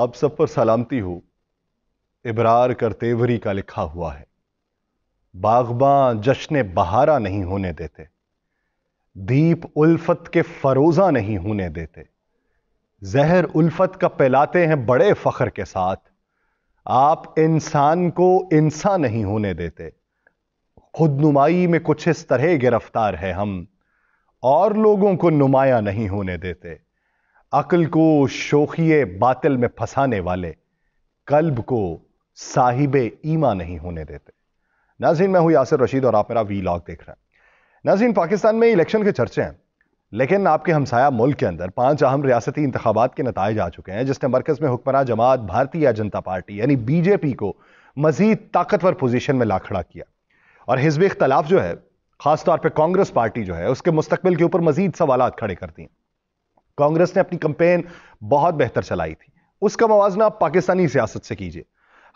आप सब पर सलामती हो इबरार कर तेवरी का लिखा हुआ है बागबां जश्न बहारा नहीं होने देते दीप उल्फत के फरोजा नहीं होने देते जहर उल्फत का पैलाते हैं बड़े फख्र के साथ आप इंसान को इंसान नहीं होने देते खुद नुमाई में कुछ इस तरह गिरफ्तार है हम और लोगों को नुमाया नहीं होने देते अकल को शोखिए बातिल में फंसाने वाले कल्ब को साहिब ईमा नहीं होने देते नाजीन मैं हूं यासिर रशीद और आप मेरा वी लॉग देख रहे हैं नाजीन पाकिस्तान में इलेक्शन के चर्चे हैं लेकिन आपके हमसाया मुल्क के अंदर पांच अहम रियासती इंतबात के नतज आ चुके हैं जिसने मरकज में हुक्मरान जमात भारतीय जनता पार्टी यानी बीजेपी को मजीद ताकतवर पोजीशन में लाखड़ा किया और हिजब इख्तलाफ जो है खासतौर पर कांग्रेस पार्टी जो है उसके मुस्तबिल के ऊपर मजीद सवाल खड़े कर दिए कांग्रेस ने अपनी कंपेन बहुत बेहतर चलाई थी उसका मुजना आप पाकिस्तानी सियासत से कीजिए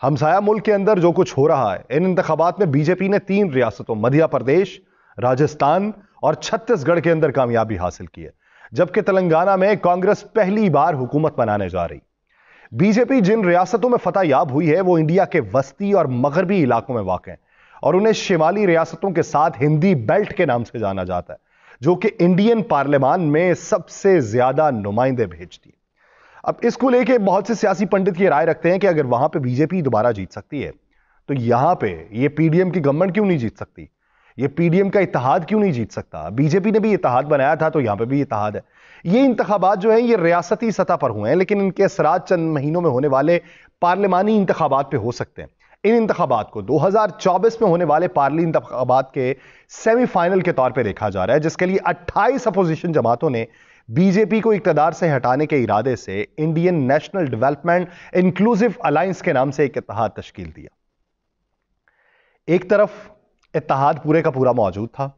हमसाया मुल्क के अंदर जो कुछ हो रहा है इन इंतबात में बीजेपी ने तीन रियासतों मध्य प्रदेश राजस्थान और छत्तीसगढ़ के अंदर कामयाबी हासिल की है जबकि तेलंगाना में कांग्रेस पहली बार हुकूमत बनाने जा रही बीजेपी जिन रियासतों में फतह याब हुई है वो इंडिया के वस्ती और मगरबी इलाकों में वाक़ और उन्हें शिमाली रियासतों के साथ हिंदी बेल्ट के नाम से जाना जाता है जो कि इंडियन पार्लियामान में सबसे ज्यादा नुमाइंदे भेजती है अब इसको लेके बहुत से सियासी पंडित ये राय रखते हैं कि अगर वहां पे बीजेपी दोबारा जीत सकती है तो यहां पे ये पीडीएम की गवर्नमेंट क्यों नहीं जीत सकती ये पीडीएम का इतिहाद क्यों नहीं जीत सकता बीजेपी ने भी इतिहाद बनाया था तो यहां पे भी इतिहाद है ये इंतबात जो है ये रियासती सतह पर हुए हैं लेकिन इनके असरात चंद महीनों में होने वाले पार्लियामानी इंतबात पे हो सकते हैं इन इंतबात को 2024 में होने वाले पार्ली इंतबात के सेमीफाइनल के तौर पर देखा जा रहा है जिसके लिए 28 अपोजिशन जमातों ने बीजेपी को इकतदार से हटाने के इरादे से Indian National Development Inclusive Alliance के नाम से एक इतिहाद तश्कील दिया एक तरफ इतिहाद पूरे का पूरा मौजूद था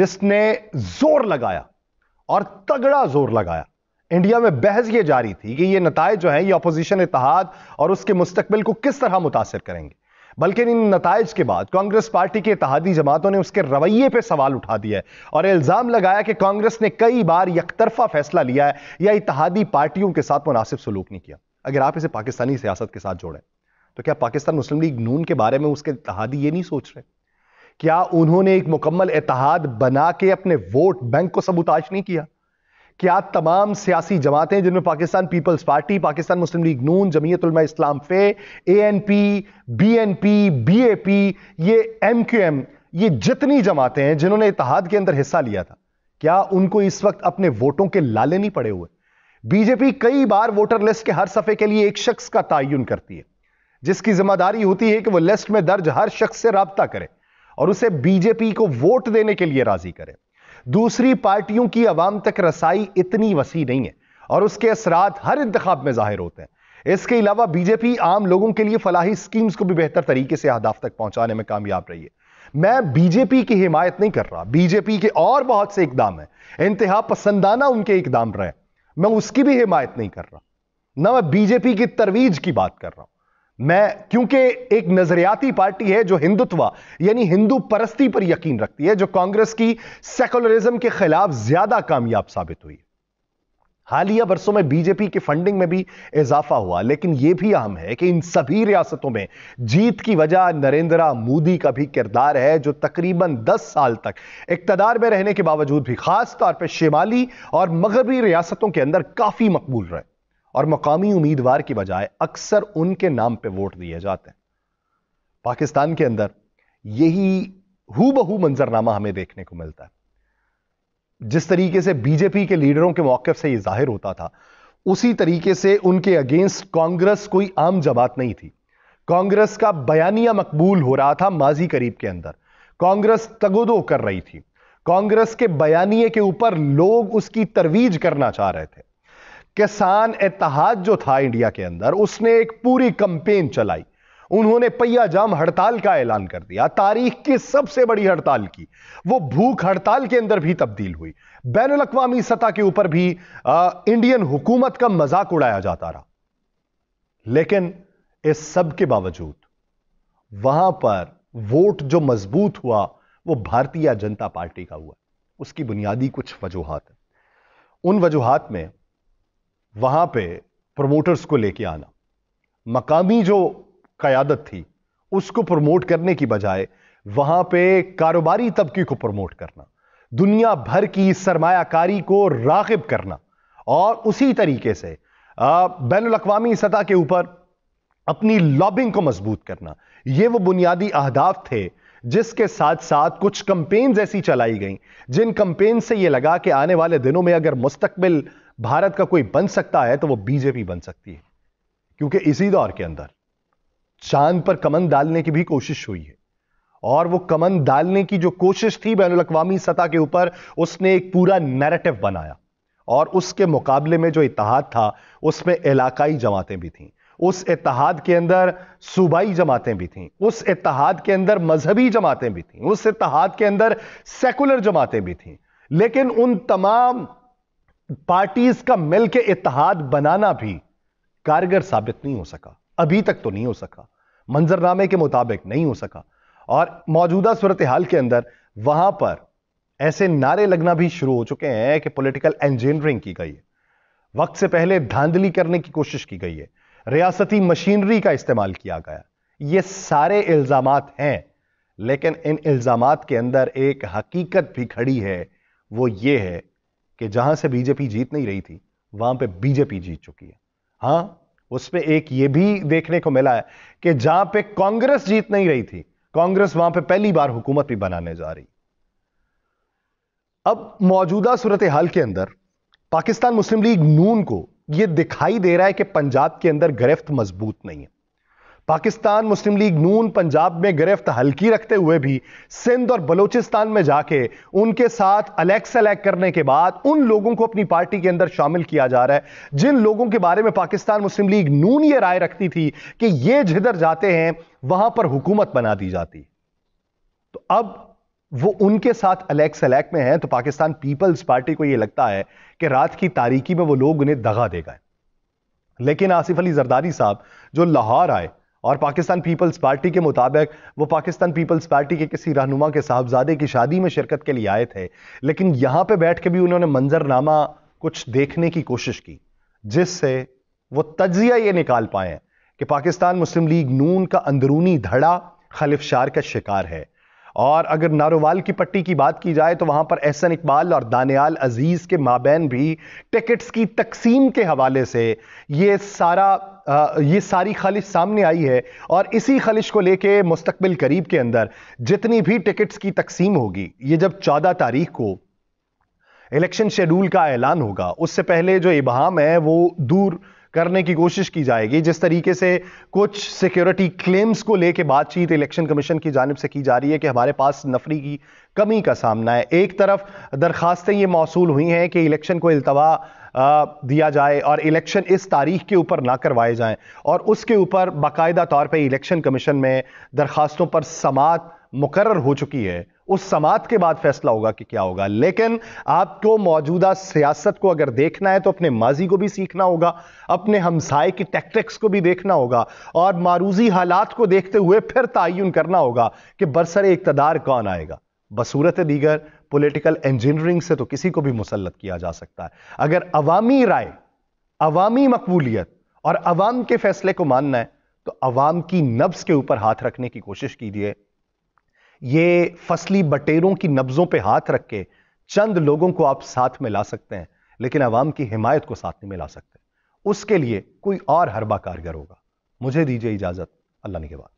जिसने जोर लगाया और तगड़ा जोर लगाया इंडिया में बहस ये जारी थी कि ये नतज जो है ये अपोजिशन इतिहाद और उसके मुस्तबिल को किस तरह मुतासर करेंगे बल्कि इन नतज के बाद कांग्रेस पार्टी के इतिहादी जमातों ने उसके रवैये पर सवाल उठा दिया है और इल्ज़ाम लगाया कि कांग्रेस ने कई बार यकतरफा फैसला लिया है या इतिहादी पार्टियों के साथ मुनासिब सलूक नहीं किया अगर आप इसे पाकिस्तानी सियासत के साथ जोड़ें तो क्या पाकिस्तान मुस्लिम लीग नून के बारे में उसके इतिहादी ये नहीं सोच रहे क्या उन्होंने एक मुकम्मल इतिहाद बना के अपने वोट बैंक को सबूताज नहीं किया क्या तमाम सियासी जमातें जिनमें Pakistan Peoples Party Pakistan Muslim League नून जमीयतुलमा इस्लाम फे A N P B N P B A P ये एम क्यू एम ये जितनी जमातें हैं जिन्होंने इतिहाद के अंदर हिस्सा लिया था क्या उनको इस वक्त अपने वोटों के लाले नहीं पड़े हुए बीजेपी कई बार वोटर लिस्ट के हर सफ़े के लिए एक शख्स का तयन करती है जिसकी जिम्मेदारी होती है कि वह लिस्ट में दर्ज हर शख्स से रबता करे और उसे बीजेपी को वोट देने के लिए राजी करें दूसरी पार्टियों की आवाम तक रसाई इतनी वसी नहीं है और उसके असरात हर इंतखब में जाहिर होते हैं इसके अलावा बीजेपी आम लोगों के लिए फलाही स्कीम्स को भी बेहतर तरीके से अहदाफ तक पहुंचाने में कामयाब रही है मैं बीजेपी की हिमायत नहीं कर रहा बीजेपी के और बहुत से इकदाम हैं इंतहा पसंदाना उनके इकदाम रहे मैं उसकी भी हिमायत नहीं कर रहा ना मैं बीजेपी की तरवीज की बात कर रहा हूं मैं क्योंकि एक नजरियाती पार्टी है जो हिंदुत्व यानी हिंदू परस्ती पर यकीन रखती है जो कांग्रेस की सेकुलरिज्म के खिलाफ ज्यादा कामयाब साबित हुई हालिया वर्षों में बीजेपी की फंडिंग में भी इजाफा हुआ लेकिन यह भी अहम है कि इन सभी रियासतों में जीत की वजह नरेंद्र मोदी का भी किरदार है जो तकरीबन 10 साल तक इकतदार में रहने के बावजूद भी खासतौर पर शिमाली और मगरबी रियासतों के अंदर काफी मकबूल रहे और मकामी उम्मीदवार की बजाय अक्सर उनके नाम पे वोट दिए जाते हैं पाकिस्तान के अंदर यही हु बहू मंजरनामा हमें देखने को मिलता है जिस तरीके से बीजेपी के लीडरों के मौके से यह जाहिर होता था उसी तरीके से उनके अगेंस्ट कांग्रेस कोई आम जमात नहीं थी कांग्रेस का बयानिया मकबूल हो रहा था माजी करीब के अंदर कांग्रेस तगोदो कर रही थी कांग्रेस के बयानिए के ऊपर लोग उसकी तरवीज करना चाह रहे थे किसान एतहाद जो था इंडिया के अंदर उसने एक पूरी कंपेन चलाई उन्होंने पहिया जाम हड़ताल का ऐलान कर दिया तारीख की सबसे बड़ी हड़ताल की वो भूख हड़ताल के अंदर भी तब्दील हुई बैन अवी सतह के ऊपर भी आ, इंडियन हुकूमत का मजाक उड़ाया जाता रहा लेकिन इस सब के बावजूद वहां पर वोट जो मजबूत हुआ वो भारतीय जनता पार्टी का हुआ उसकी बुनियादी कुछ वजूहत उन वजूहत में वहां पे प्रमोटर्स को लेके आना मकामी जो क़यादत थी उसको प्रमोट करने की बजाय वहां पे कारोबारी तबके को प्रमोट करना दुनिया भर की सरमाकारी को रागिब करना और उसी तरीके से बैन अवी सतह के ऊपर अपनी लॉबिंग को मजबूत करना ये वो बुनियादी अहदाफ थे जिसके साथ साथ कुछ कंपेन्स ऐसी चलाई गई जिन कंपेन से ये लगा कि आने वाले दिनों में अगर मुस्तकबिल भारत का कोई बन सकता है तो वो बीजेपी बन सकती है क्योंकि इसी दौर के अंदर चांद पर कमन डालने की भी कोशिश हुई है और वो कमन डालने की जो कोशिश थी बैन अवी सतह के ऊपर उसने एक पूरा नैरेटिव बनाया और उसके मुकाबले में जो इतिहाद था उसमें इलाकाई जमातें भी थीं उस इतिहाद के अंदर सूबाई जमातें भी थीं उस इतिहाद के अंदर मजहबी जमातें भी थीं उस इतिहाद के अंदर सेकुलर जमातें भी थीं लेकिन उन तमाम पार्टीज का मिल के इतिहाद बनाना भी कारगर साबित नहीं हो सका अभी तक तो नहीं हो सका मंजरनामे के मुताबिक नहीं हो सका और मौजूदा सूरत हाल के अंदर वहां पर ऐसे नारे लगना भी शुरू हो चुके हैं कि पॉलिटिकल इंजीनियरिंग की गई है वक्त से पहले धांधली करने की कोशिश की गई है रियासती मशीनरी का इस्तेमाल किया गया ये सारे इल्जाम हैं लेकिन इन इल्जाम के अंदर एक हकीकत भी खड़ी है वो ये है कि जहां से बीजेपी जीत नहीं रही थी वहां पे बीजेपी जीत चुकी है हां उसमें एक यह भी देखने को मिला है कि जहां पे कांग्रेस जीत नहीं रही थी कांग्रेस वहां पे पहली बार हुकूमत भी बनाने जा रही अब मौजूदा सूरत हाल के अंदर पाकिस्तान मुस्लिम लीग नून को यह दिखाई दे रहा है कि पंजाब के अंदर गिरफ्त मजबूत नहीं है पाकिस्तान मुस्लिम लीग नून पंजाब में गिरफ्त हल्की रखते हुए भी सिंध और बलूचिस्तान में जाके उनके साथ अलैक सलैक करने के बाद उन लोगों को अपनी पार्टी के अंदर शामिल किया जा रहा है जिन लोगों के बारे में पाकिस्तान मुस्लिम लीग नून ये राय रखती थी कि ये जिधर जाते हैं वहां पर हुकूमत बना दी जाती तो अब वो उनके साथ अलैक सलैक में है तो पाकिस्तान पीपल्स पार्टी को यह लगता है कि रात की तारीकी में वो लोग उन्हें दगा देगा लेकिन आसिफ अली जरदारी साहब जो लाहौर आए और पाकिस्तान पीपल्स पार्टी के मुताबिक वो पाकिस्तान पीपल्स पार्टी के किसी रहनुमा के साहबजादे की शादी में शिरकत के लिए आए थे लेकिन यहाँ पे बैठ के भी उन्होंने मंजरनामा कुछ देखने की कोशिश की जिससे वो तजिया ये निकाल पाए कि पाकिस्तान मुस्लिम लीग नून का अंदरूनी धड़ा खलिफ शार का शिकार है और अगर नारोवाल की पट्टी की बात की जाए तो वहाँ पर एहसन इकबाल और दानियाल अजीज़ के माबेन भी टिकट्स की तकसीम के हवाले से ये सारा ये सारी खालिश सामने आई है और इसी खालिश को लेके मुस्तकबिल करीब के अंदर जितनी भी टिकट्स की तकसीम होगी ये जब चौदह तारीख को इलेक्शन शेड्यूल का ऐलान होगा उससे पहले जो इबहम है वो दूर करने की कोशिश की जाएगी जिस तरीके से कुछ सिक्योरिटी क्लेम्स को लेकर बातचीत इलेक्शन कमीशन की जानब से की जा रही है कि हमारे पास नफरी की कमी का सामना है एक तरफ दरखास्तें ये मौसू हुई हैं कि इलेक्शन को अल्तवा दिया जाए और इलेक्शन इस तारीख के ऊपर ना करवाए जाएं और उसके ऊपर बाकायदा तौर पे इलेक्शन कमीशन में दरखास्तों पर समात मुकर्र हो चुकी है उस समात के बाद फैसला होगा कि क्या होगा लेकिन आपको मौजूदा सियासत को अगर देखना है तो अपने माजी को भी सीखना होगा अपने हमसाए की टैक्टिक्स को भी देखना होगा और मारूजी हालात को देखते हुए फिर तयन करना होगा कि बरसर इकतदार कौन आएगा बसूरत दीगर पोलिटिकल इंजीनियरिंग से तो किसी को भी मुसलत किया जा सकता है अगर अवामी राय अवामी मकबूलियत और अवाम के फैसले को मानना है तो अवाम की नब्स के ऊपर हाथ रखने की कोशिश कीजिए ये फसली बटेरों की नब्जों पे हाथ रख के चंद लोगों को आप साथ में ला सकते हैं लेकिन आवाम की हिमायत को साथ नहीं में ला सकते उसके लिए कोई और हरबा कारगर होगा मुझे दीजिए इजाज़त अल्लाह ने के बाद